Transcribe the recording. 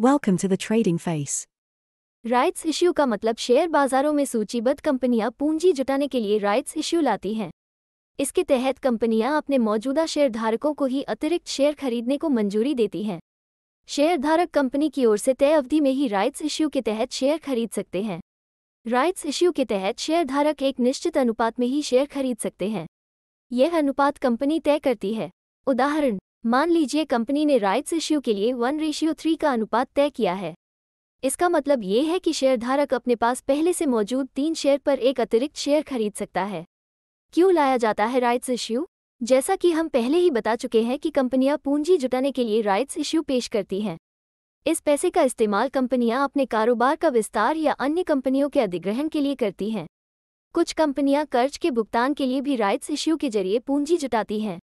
welcome to the trading face rights issue का मतलब share बाजारों में सूचीबद्ध कंपनियां पूंजी जुटाने के लिए राइट्स इश्यू लाती हैं इसके तहत कंपनियां अपने मौजूदा शेयरधारकों को ही अतिरिक्त शेयर खरीदने को मंजूरी देती हैं शेयरधारक कंपनी की ओर से तय अवधि में ही राइट्स इश्यू के तहत शेयर खरीद सकते हैं राइट्स इश्यू के तहत शेयरधारक एक निश्चित अनुपात में ही शेयर खरीद सकते हैं यह अनुपात कंपनी तय करती है उदाहरण मान लीजिए कंपनी ने राइट्स इश्यू के लिए वन रेशियो थ्री का अनुपात तय किया है इसका मतलब ये है कि शेयरधारक अपने पास पहले से मौजूद तीन शेयर पर एक अतिरिक्त शेयर खरीद सकता है क्यों लाया जाता है राइट्स इश्यू जैसा कि हम पहले ही बता चुके हैं कि कंपनियां पूंजी जुटाने के लिए राइट्स इश्यू पेश करती हैं इस पैसे का इस्तेमाल कंपनियां अपने कारोबार का विस्तार या अन्य कंपनियों के अधिग्रहण के लिए करती हैं कुछ कंपनियां कर्ज के भुगतान के लिए भी राइट्स इश्यू के जरिए पूंजी जुटाती हैं